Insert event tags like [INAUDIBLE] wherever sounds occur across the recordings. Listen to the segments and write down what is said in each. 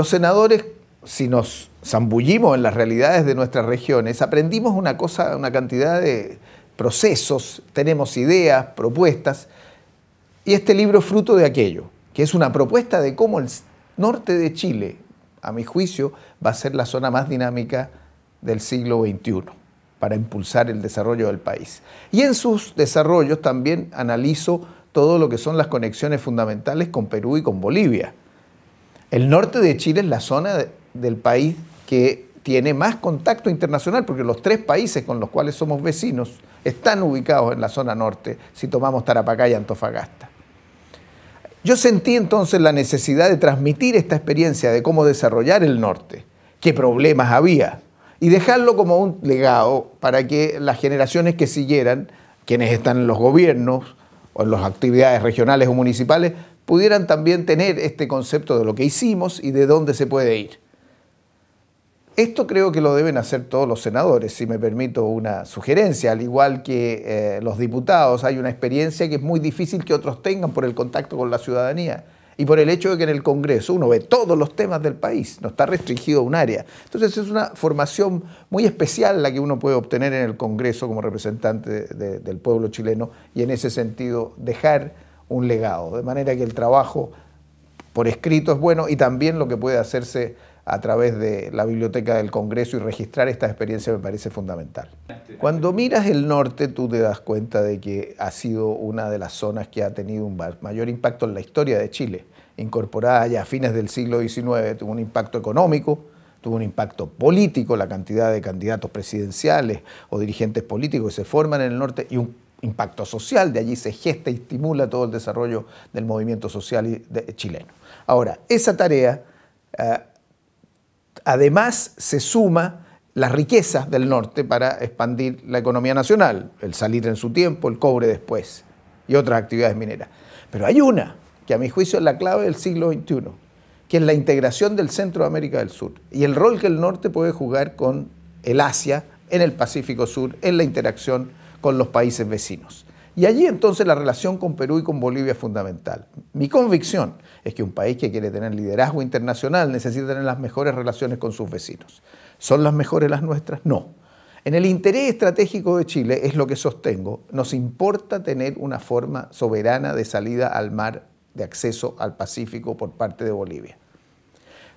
Los senadores, si nos zambullimos en las realidades de nuestras regiones, aprendimos una cosa, una cantidad de procesos, tenemos ideas, propuestas, y este libro es fruto de aquello, que es una propuesta de cómo el norte de Chile, a mi juicio, va a ser la zona más dinámica del siglo XXI para impulsar el desarrollo del país. Y en sus desarrollos también analizo todo lo que son las conexiones fundamentales con Perú y con Bolivia. El norte de Chile es la zona del país que tiene más contacto internacional, porque los tres países con los cuales somos vecinos están ubicados en la zona norte, si tomamos Tarapacá y Antofagasta. Yo sentí entonces la necesidad de transmitir esta experiencia de cómo desarrollar el norte, qué problemas había, y dejarlo como un legado para que las generaciones que siguieran, quienes están en los gobiernos o en las actividades regionales o municipales, pudieran también tener este concepto de lo que hicimos y de dónde se puede ir. Esto creo que lo deben hacer todos los senadores, si me permito una sugerencia, al igual que eh, los diputados, hay una experiencia que es muy difícil que otros tengan por el contacto con la ciudadanía y por el hecho de que en el Congreso uno ve todos los temas del país, no está restringido a un área. Entonces es una formación muy especial la que uno puede obtener en el Congreso como representante del pueblo chileno y en ese sentido dejar un legado. De manera que el trabajo por escrito es bueno y también lo que puede hacerse a través de la biblioteca del Congreso y registrar esta experiencia me parece fundamental. Cuando miras el norte tú te das cuenta de que ha sido una de las zonas que ha tenido un mayor impacto en la historia de Chile, incorporada ya a fines del siglo XIX, tuvo un impacto económico, tuvo un impacto político, la cantidad de candidatos presidenciales o dirigentes políticos que se forman en el norte y un impacto social, de allí se gesta y estimula todo el desarrollo del movimiento social chileno. Ahora, esa tarea, eh, además, se suma las riquezas del norte para expandir la economía nacional, el salitre en su tiempo, el cobre después y otras actividades mineras. Pero hay una que a mi juicio es la clave del siglo XXI, que es la integración del centro de América del Sur y el rol que el norte puede jugar con el Asia en el Pacífico Sur, en la interacción con los países vecinos. Y allí entonces la relación con Perú y con Bolivia es fundamental. Mi convicción es que un país que quiere tener liderazgo internacional necesita tener las mejores relaciones con sus vecinos. ¿Son las mejores las nuestras? No. En el interés estratégico de Chile, es lo que sostengo, nos importa tener una forma soberana de salida al mar, de acceso al Pacífico por parte de Bolivia.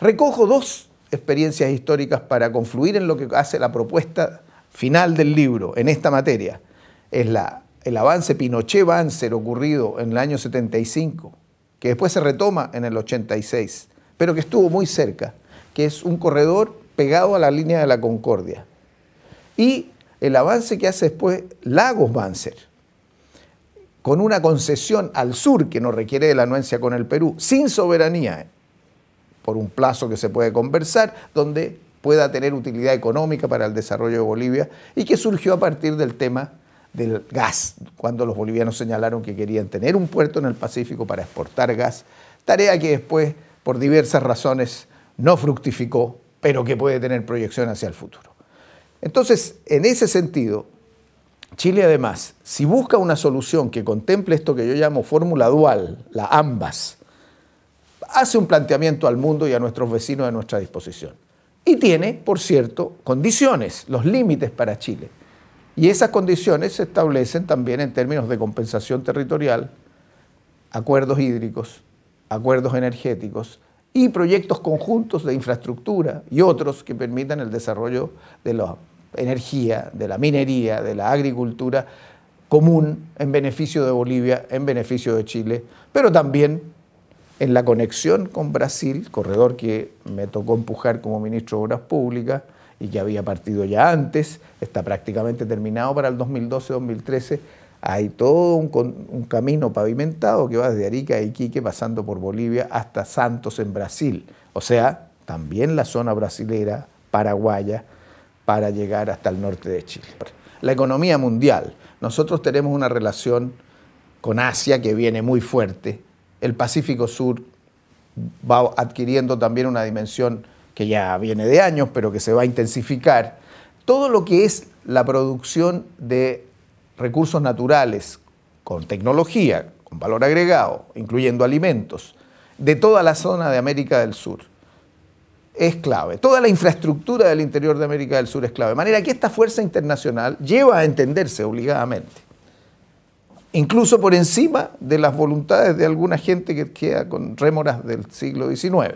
Recojo dos experiencias históricas para confluir en lo que hace la propuesta final del libro en esta materia es la, el avance Pinochet-Banzer ocurrido en el año 75, que después se retoma en el 86, pero que estuvo muy cerca, que es un corredor pegado a la línea de la Concordia. Y el avance que hace después Lagos-Banzer, con una concesión al sur que no requiere de la anuencia con el Perú, sin soberanía, por un plazo que se puede conversar, donde pueda tener utilidad económica para el desarrollo de Bolivia y que surgió a partir del tema del gas, cuando los bolivianos señalaron que querían tener un puerto en el Pacífico para exportar gas, tarea que después, por diversas razones, no fructificó, pero que puede tener proyección hacia el futuro. Entonces, en ese sentido, Chile además, si busca una solución que contemple esto que yo llamo fórmula dual, la ambas, hace un planteamiento al mundo y a nuestros vecinos a nuestra disposición. Y tiene, por cierto, condiciones, los límites para Chile. Y esas condiciones se establecen también en términos de compensación territorial, acuerdos hídricos, acuerdos energéticos y proyectos conjuntos de infraestructura y otros que permitan el desarrollo de la energía, de la minería, de la agricultura común en beneficio de Bolivia, en beneficio de Chile, pero también en la conexión con Brasil, corredor que me tocó empujar como ministro de Obras Públicas, y que había partido ya antes, está prácticamente terminado para el 2012-2013. Hay todo un, camino pavimentado que va desde Arica y Iquique, pasando por Bolivia hasta Santos en Brasil. O sea, también la zona brasilera, paraguaya, para llegar hasta el norte de Chile. La economía mundial. Nosotros tenemos una relación con Asia que viene muy fuerte. El Pacífico Sur va adquiriendo también una dimensión que ya viene de años, pero que se va a intensificar, todo lo que es la producción de recursos naturales con tecnología, con valor agregado, incluyendo alimentos, de toda la zona de América del Sur, es clave. Toda la infraestructura del interior de América del Sur es clave. De manera que esta fuerza internacional lleva a entenderse obligadamente incluso por encima de las voluntades de alguna gente que queda con rémoras del siglo XIX.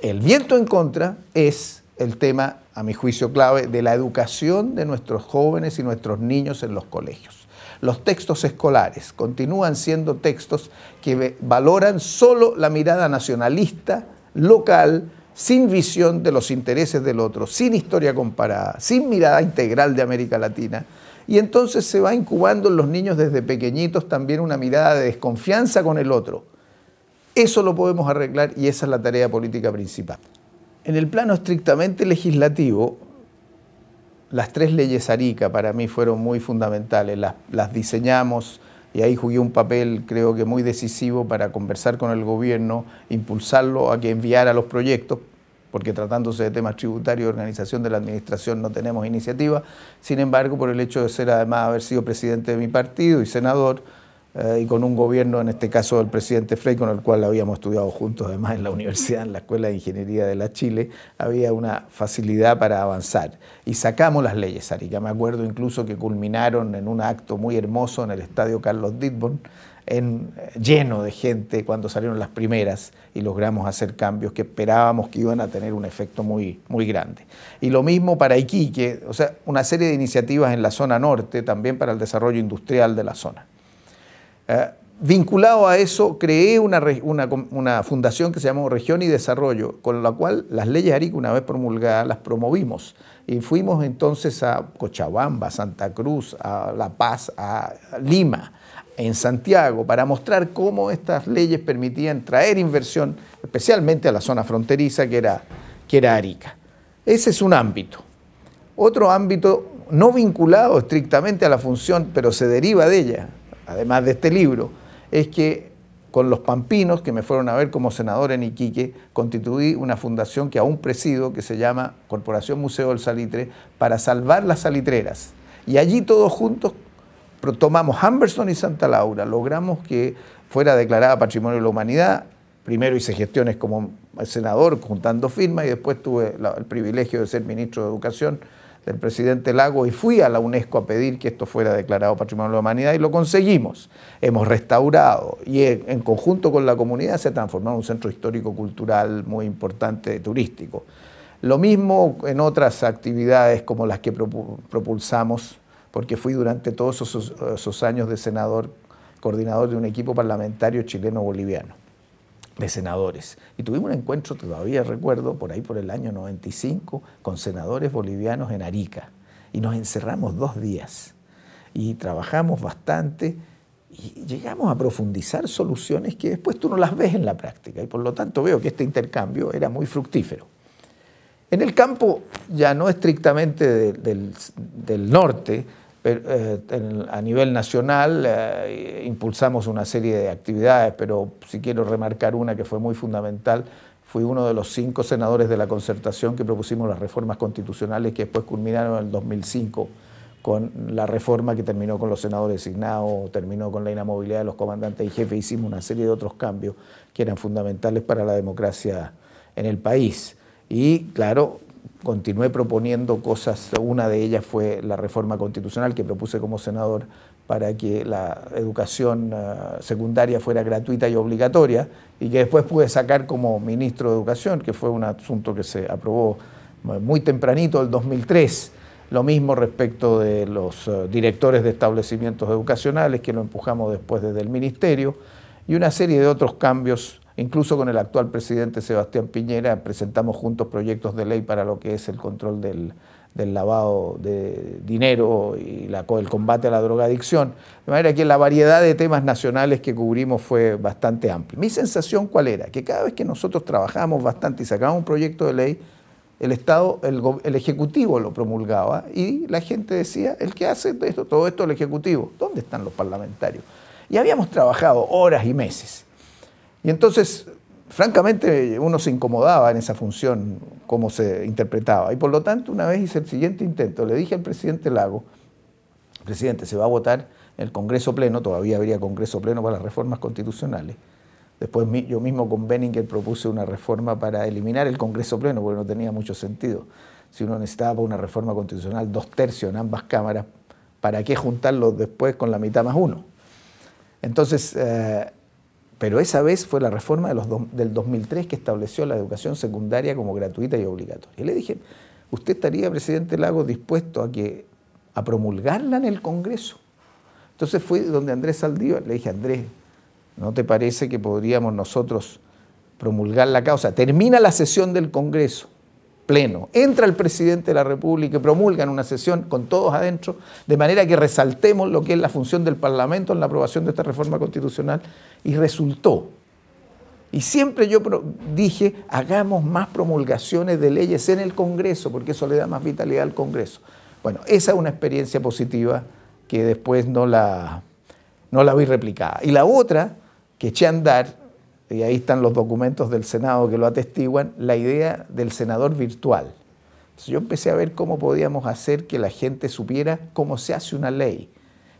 El viento en contra es el tema, a mi juicio clave, de la educación de nuestros jóvenes y nuestros niños en los colegios. Los textos escolares continúan siendo textos que valoran solo la mirada nacionalista, local, sin visión de los intereses del otro, sin historia comparada, sin mirada integral de América Latina. Y entonces se va incubando en los niños desde pequeñitos también una mirada de desconfianza con el otro eso lo podemos arreglar y esa es la tarea política principal. En el plano estrictamente legislativo, las tres leyes ARICA para mí fueron muy fundamentales, las, diseñamos y ahí jugué un papel creo que muy decisivo para conversar con el gobierno, impulsarlo a que enviara los proyectos, porque tratándose de temas tributarios y organización de la administración no tenemos iniciativa. Sin embargo, por el hecho de ser además haber sido presidente de mi partido y senador, eh, y con un gobierno, en este caso del presidente Frey, con el cual habíamos estudiado juntos además en la [LAUGHS] universidad, en la Escuela de Ingeniería de la Chile, había una facilidad para avanzar. Y sacamos las leyes, Arica. Me acuerdo incluso que culminaron en un acto muy hermoso en el Estadio Carlos Didborn, en, eh, lleno de gente cuando salieron las primeras y logramos hacer cambios que esperábamos que iban a tener un efecto muy, muy grande. Y lo mismo para Iquique, o sea, una serie de iniciativas en la zona norte, también para el desarrollo industrial de la zona. Eh, vinculado a eso, creé una, fundación que se llamó Región y Desarrollo, con la cual las leyes Arica una vez promulgadas, las promovimos. Y fuimos entonces a Cochabamba, Santa Cruz, a La Paz, a Lima, en Santiago, para mostrar cómo estas leyes permitían traer inversión, especialmente a la zona fronteriza que era, que era Arica. Ese es un ámbito. Otro ámbito no vinculado estrictamente a la función, pero se deriva de ella, además de este libro, es que con los pampinos que me fueron a ver como senador en Iquique, constituí una fundación que aún presido, que se llama Corporación Museo del Salitre, para salvar las salitreras. Y allí todos juntos tomamos Amberson y Santa Laura, logramos que fuera declarada Patrimonio de la Humanidad, primero hice gestiones como senador juntando firmas y después tuve el privilegio de ser ministro de Educación del presidente Lago y fui a la UNESCO a pedir que esto fuera declarado Patrimonio de la Humanidad y lo conseguimos. Hemos restaurado y en conjunto con la comunidad se ha transformado en un centro histórico-cultural muy importante turístico. Lo mismo en otras actividades como las que propulsamos, porque fui durante todos esos, esos años de senador coordinador de un equipo parlamentario chileno-boliviano de senadores. Y tuvimos un encuentro, todavía recuerdo, por ahí por el año 95, con senadores bolivianos en Arica. Y nos encerramos dos días. Y trabajamos bastante y llegamos a profundizar soluciones que después tú no las ves en la práctica. Y por lo tanto veo que este intercambio era muy fructífero. En el campo, ya no estrictamente del norte, pero, eh, a nivel nacional eh, impulsamos una serie de actividades, pero si quiero remarcar una que fue muy fundamental, fui uno de los cinco senadores de la concertación que propusimos las reformas constitucionales que después culminaron en el 2005 con la reforma que terminó con los senadores designados, terminó con la inamovilidad de los comandantes y jefes, hicimos una serie de otros cambios que eran fundamentales para la democracia en el país. Y claro, continué proponiendo cosas. Una de ellas fue la reforma constitucional que propuse como senador para que la educación eh, secundaria fuera gratuita y obligatoria y que después pude sacar como ministro de Educación, que fue un asunto que se aprobó eh, muy tempranito, el 2003. Lo mismo respecto de los eh, directores de establecimientos educacionales, que lo empujamos después desde el ministerio, y una serie de otros cambios Incluso con el actual presidente Sebastián Piñera presentamos juntos proyectos de ley para lo que es el control del, lavado de dinero y el combate a la drogadicción. De manera que la variedad de temas nacionales que cubrimos fue bastante amplia. Mi sensación cuál era? Que cada vez que nosotros trabajábamos bastante y sacábamos un proyecto de ley, el Estado, el, Ejecutivo lo promulgaba y la gente decía, el que hace esto, todo esto el Ejecutivo, ¿dónde están los parlamentarios? Y habíamos trabajado horas y meses. Y entonces, francamente, uno se incomodaba en esa función, cómo se interpretaba. Y por lo tanto, una vez hice el siguiente intento. Le dije al presidente Lago, presidente, se va a votar el Congreso Pleno, todavía habría Congreso Pleno para las reformas constitucionales. Después yo mismo con Benninger propuse una reforma para eliminar el Congreso Pleno, porque no tenía mucho sentido. Si uno necesitaba una reforma constitucional dos tercios en ambas cámaras, ¿para qué juntarlo después con la mitad más uno? Entonces, eh, pero esa vez fue la reforma del 2003 que estableció la educación secundaria como gratuita y obligatoria. Y le dije, ¿usted estaría, presidente Lago, dispuesto a, que, a promulgarla en el Congreso? Entonces fui donde Andrés Saldívar, le dije, Andrés, ¿no te parece que podríamos nosotros promulgar la causa? Termina la sesión del Congreso pleno. Entra el presidente de la República y promulga en una sesión con todos adentro, de manera que resaltemos lo que es la función del Parlamento en la aprobación de esta reforma constitucional y resultó. Y siempre yo dije, hagamos más promulgaciones de leyes en el Congreso, porque eso le da más vitalidad al Congreso. Bueno, esa es una experiencia positiva que después no la, no la vi replicada. Y la otra, que eché a andar y ahí están los documentos del Senado que lo atestiguan, la idea del senador virtual. yo empecé a ver cómo podíamos hacer que la gente supiera cómo se hace una ley,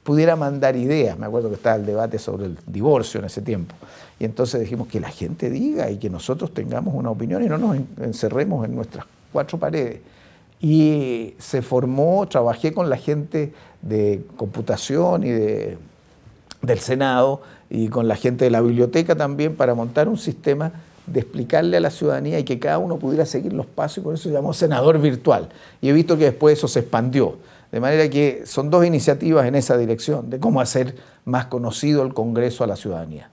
pudiera mandar ideas. Me acuerdo que estaba el debate sobre el divorcio en ese tiempo. Y entonces dijimos que la gente diga y que nosotros tengamos una opinión y no nos encerremos en nuestras cuatro paredes. Y se formó, trabajé con la gente de computación y de, del Senado y con la gente de la biblioteca también para montar un sistema de explicarle a la ciudadanía y que cada uno pudiera seguir los pasos y por eso se llamó senador virtual. Y he visto que después eso se expandió. De manera que son dos iniciativas en esa dirección, de cómo hacer más conocido el Congreso a la ciudadanía.